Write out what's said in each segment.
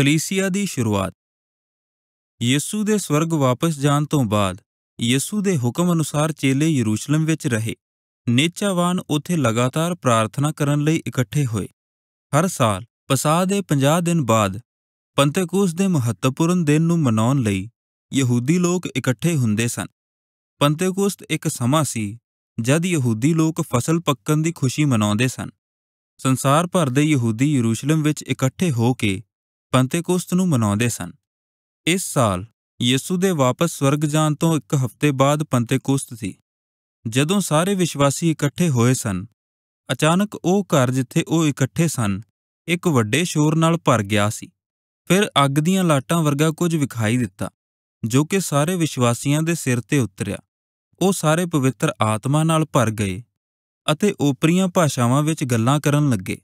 ਕਲੀਸਿਆ ਦੀ ਸ਼ੁਰੂਆਤ ਯਿਸੂ ਦੇ ਸਵਰਗ ਵਾਪਸ ਜਾਣ ਤੋਂ ਬਾਅਦ ਯਿਸੂ ਦੇ ਹੁਕਮ ਅਨੁਸਾਰ ਚੇਲੇ ਯਰੂਸ਼ਲਮ ਵਿੱਚ ਰਹੇ ਨੇਚਾਵਾਨ ਉੱਥੇ ਲਗਾਤਾਰ ਪ੍ਰਾਰਥਨਾ ਕਰਨ ਲਈ ਇਕੱਠੇ ਹੋਏ ਹਰ ਸਾਲ ਪਸਾਹ ਦੇ 50 ਦਿਨ ਬਾਅਦ ਪੰਤੇਕੂਸ ਦੇ ਮਹੱਤਵਪੂਰਨ ਦਿਨ ਨੂੰ ਮਨਾਉਣ ਲਈ ਯਹੂਦੀ ਲੋਕ ਇਕੱਠੇ ਹੁੰਦੇ ਸਨ ਪੰਤੇਕੂਸਤ ਇੱਕ ਸਮਾਂ ਸੀ ਜਦ ਯਹੂਦੀ ਲੋਕ ਫਸਲ ਪੱਕਣ ਦੀ ਖੁਸ਼ੀ ਮਨਾਉਂਦੇ ਸਨ ਸੰਸਾਰ ਭਰ ਦੇ ਯਹੂਦੀ ਯਰੂਸ਼ਲਮ ਵਿੱਚ ਇਕੱਠੇ ਹੋ ਕੇ ਪੰਤੇਕੋਸਤ ਨੂੰ ਮਨਾਉਂਦੇ ਸਨ। ਇਸ ਸਾਲ ਯਿਸੂ ਦੇ ਵਾਪਸ ਸਵਰਗ ਜਾਣ ਤੋਂ ਇੱਕ ਹਫ਼ਤੇ ਬਾਅਦ ਪੰਤੇਕੋਸਤ ਸੀ। ਜਦੋਂ ਸਾਰੇ ਵਿਸ਼ਵਾਸੀ ਇਕੱਠੇ ਹੋਏ ਸਨ, ਅਚਾਨਕ ਉਹ ਘਰ ਜਿੱਥੇ ਉਹ ਇਕੱਠੇ ਸਨ, ਇੱਕ ਵੱਡੇ ਸ਼ੋਰ ਨਾਲ ਭਰ ਗਿਆ ਸੀ। ਫਿਰ ਅੱਗ ਦੀਆਂ ਲਾਟਾਂ ਵਰਗਾ ਕੁਝ ਵਿਖਾਈ ਦਿੱਤਾ, ਜੋ ਕਿ ਸਾਰੇ ਵਿਸ਼ਵਾਸੀਆਂ ਦੇ ਸਿਰ ਤੇ ਉਤਰਿਆ। ਉਹ ਸਾਰੇ ਪਵਿੱਤਰ ਆਤਮਾ ਨਾਲ ਭਰ ਗਏ ਅਤੇ ਓਪਰੀਆਂ ਭਾਸ਼ਾਵਾਂ ਵਿੱਚ ਗੱਲਾਂ ਕਰਨ ਲੱਗੇ।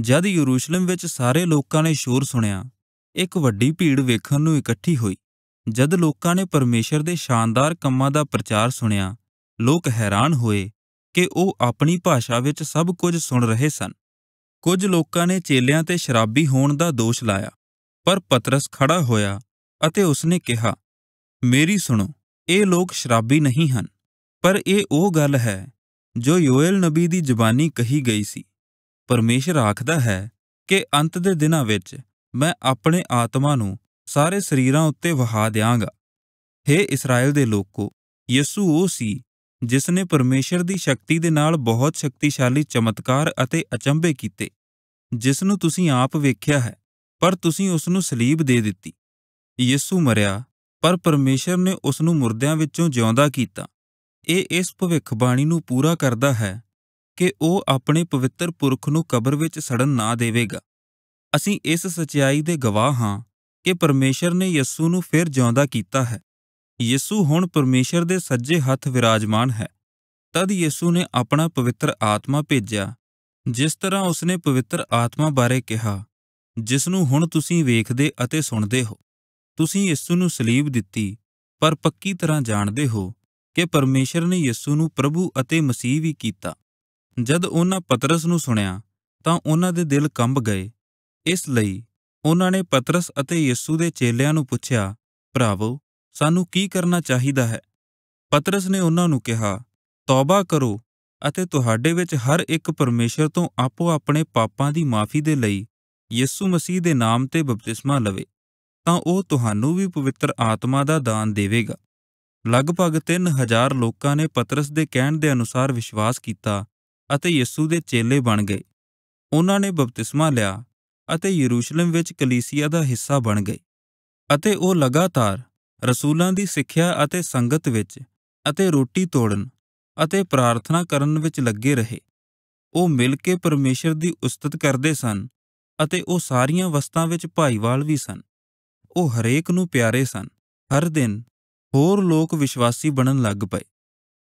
ਜਦ ਯਰੂਸ਼ਲਮ ਵਿੱਚ ਸਾਰੇ ਲੋਕਾਂ ਨੇ ਸ਼ੋਰ ਸੁਣਿਆ ਇੱਕ ਵੱਡੀ ਭੀੜ ਵੇਖਣ ਨੂੰ ਇਕੱਠੀ ਹੋਈ ਜਦ ਲੋਕਾਂ ਨੇ ਪਰਮੇਸ਼ਰ ਦੇ ਸ਼ਾਨਦਾਰ ਕੰਮਾਂ ਦਾ ਪ੍ਰਚਾਰ ਸੁਣਿਆ ਲੋਕ ਹੈਰਾਨ ਹੋਏ ਕਿ ਉਹ ਆਪਣੀ ਭਾਸ਼ਾ ਵਿੱਚ ਸਭ ਕੁਝ ਸੁਣ ਰਹੇ ਸਨ ਕੁਝ ਲੋਕਾਂ ਨੇ ਚੇਲਿਆਂ ਤੇ ਸ਼ਰਾਬੀ ਹੋਣ ਦਾ ਦੋਸ਼ ਲਾਇਆ ਪਰ ਪਤਰਸ ਖੜਾ ਹੋਇਆ ਅਤੇ ਉਸਨੇ ਕਿਹਾ ਮੇਰੀ ਸੁਣੋ ਇਹ ਲੋਕ ਸ਼ਰਾਬੀ ਨਹੀਂ ਹਨ ਪਰ ਇਹ ਉਹ ਗੱਲ ਹੈ ਜੋ ਯੋਇਲ ਨਬੀ ਦੀ ਜ਼ੁਬਾਨੀ ਕਹੀ ਗਈ ਸੀ ਪਰਮੇਸ਼ਰ ਆਖਦਾ ਹੈ ਕਿ ਅੰਤ ਦੇ ਦਿਨਾਂ ਵਿੱਚ ਮੈਂ ਆਪਣੇ ਆਤਮਾ ਨੂੰ ਸਾਰੇ ਸਰੀਰਾਂ ਉੱਤੇ ਵਹਾ ਦੇਵਾਂਗਾ हे ਇਸਰਾਇਲ ਦੇ ਲੋਕੋ ਯਿਸੂ ਉਹ ਸੀ ਜਿਸ ਨੇ ਪਰਮੇਸ਼ਰ ਦੀ ਸ਼ਕਤੀ ਦੇ ਨਾਲ ਬਹੁਤ ਸ਼ਕਤੀਸ਼ਾਲੀ ਚਮਤਕਾਰ ਅਤੇ ਅਚੰਭੇ ਕੀਤੇ ਜਿਸ ਨੂੰ ਤੁਸੀਂ ਆਪ ਵੇਖਿਆ ਹੈ ਪਰ ਤੁਸੀਂ ਉਸ ਨੂੰ ਸਲੀਬ ਦੇ ਦਿੱਤੀ ਯਿਸੂ ਮਰਿਆ ਪਰ ਪਰਮੇਸ਼ਰ ਨੇ ਉਸ ਨੂੰ ਮੁਰਦਿਆਂ ਵਿੱਚੋਂ ਜਿਉਂਦਾ ਕੀਤਾ ਇਹ ਇਸ ਭਵਿੱਖਬਾਣੀ ਨੂੰ ਪੂਰਾ ਕਰਦਾ ਹੈ ਕਿ ਉਹ ਆਪਣੇ ਪਵਿੱਤਰ ਪੁਰਖ ਨੂੰ ਕਬਰ ਵਿੱਚ ਸੜਨ ਨਾ ਦੇਵੇਗਾ ਅਸੀਂ ਇਸ ਸਚਾਈ ਦੇ ਗਵਾਹ ਹਾਂ ਕਿ ਪਰਮੇਸ਼ਰ ਨੇ ਯਿਸੂ ਨੂੰ ਫਿਰ ਜਿਉਂਦਾ ਕੀਤਾ ਹੈ ਯਿਸੂ ਹੁਣ ਪਰਮੇਸ਼ਰ ਦੇ ਸੱਜੇ ਹੱਥ ਵਿਰਾਜਮਾਨ ਹੈ ਤਦ ਯਿਸੂ ਨੇ ਆਪਣਾ ਪਵਿੱਤਰ ਆਤਮਾ ਭੇਜਿਆ ਜਿਸ ਤਰ੍ਹਾਂ ਉਸਨੇ ਪਵਿੱਤਰ ਆਤਮਾ ਬਾਰੇ ਕਿਹਾ ਜਿਸ ਨੂੰ ਹੁਣ ਤੁਸੀਂ ਵੇਖਦੇ ਅਤੇ ਸੁਣਦੇ ਹੋ ਤੁਸੀਂ ਯਿਸੂ ਨੂੰ ਸਲੀਬ ਦਿੱਤੀ ਪਰ ਪੱਕੀ ਤਰ੍ਹਾਂ ਜਾਣਦੇ ਹੋ ਕਿ ਪਰਮੇਸ਼ਰ ਨੇ ਯਿਸੂ ਨੂੰ ਪ੍ਰਭੂ ਅਤੇ ਮਸੀਹ ਵੀ ਕੀਤਾ ਜਦ ਉਹਨਾਂ ਪਤਰਸ ਨੂੰ ਸੁਣਿਆ ਤਾਂ ਉਹਨਾਂ ਦੇ ਦਿਲ ਕੰਬ ਗਏ ਇਸ ਲਈ ਉਹਨਾਂ ਨੇ ਪਤਰਸ ਅਤੇ ਯਿਸੂ ਦੇ ਚੇਲਿਆਂ ਨੂੰ ਪੁੱਛਿਆ ਭਰਾਵੋ ਸਾਨੂੰ ਕੀ ਕਰਨਾ ਚਾਹੀਦਾ ਹੈ ਪਤਰਸ ਨੇ ਉਹਨਾਂ ਨੂੰ ਕਿਹਾ ਤੌਬਾ ਕਰੋ ਅਤੇ ਤੁਹਾਡੇ ਵਿੱਚ ਹਰ ਇੱਕ ਪਰਮੇਸ਼ਰ ਤੋਂ ਆਪੋ ਆਪਣੇ ਪਾਪਾਂ ਦੀ ਮਾਫੀ ਦੇ ਲਈ ਯਿਸੂ ਮਸੀਹ ਦੇ ਨਾਮ ਤੇ ਬਪਤਿਸਮਾ ਲਵੇ ਤਾਂ ਉਹ ਤੁਹਾਨੂੰ ਵੀ ਪਵਿੱਤਰ ਆਤਮਾ ਦਾ ਦਾਨ ਦੇਵੇਗਾ ਲਗਭਗ 3000 ਲੋਕਾਂ ਨੇ ਪਤਰਸ ਦੇ ਕਹਿਣ ਦੇ ਅਨੁਸਾਰ ਵਿਸ਼ਵਾਸ ਕੀਤਾ ਅਤੇ ਯਿਸੂ ਦੇ ਚੇਲੇ ਬਣ ਗਏ ਉਹਨਾਂ ਨੇ ਬਪਤਿਸਮਾ ਲਿਆ ਅਤੇ ਯਰੂਸ਼ਲਮ ਵਿੱਚ ਕਲੀਸਿਆ ਦਾ ਹਿੱਸਾ ਬਣ ਗਏ ਅਤੇ ਉਹ ਲਗਾਤਾਰ ਰਸੂਲਾਂ ਦੀ ਸਿੱਖਿਆ ਅਤੇ ਸੰਗਤ ਵਿੱਚ ਅਤੇ ਰੋਟੀ ਤੋੜਨ ਅਤੇ ਪ੍ਰਾਰਥਨਾ ਕਰਨ ਵਿੱਚ ਲੱਗੇ ਰਹੇ ਉਹ ਮਿਲ ਕੇ ਪਰਮੇਸ਼ਰ ਦੀ ਉਸਤਤ ਕਰਦੇ ਸਨ ਅਤੇ ਉਹ ਸਾਰੀਆਂ ਵਸਤਾਂ ਵਿੱਚ ਭਾਈਵਾਲ ਵੀ ਸਨ ਉਹ ਹਰੇਕ ਨੂੰ ਪਿਆਰੇ ਸਨ ਹਰ ਦਿਨ ਹੋਰ ਲੋਕ ਵਿਸ਼ਵਾਸੀ ਬਣਨ ਲੱਗ ਪਏ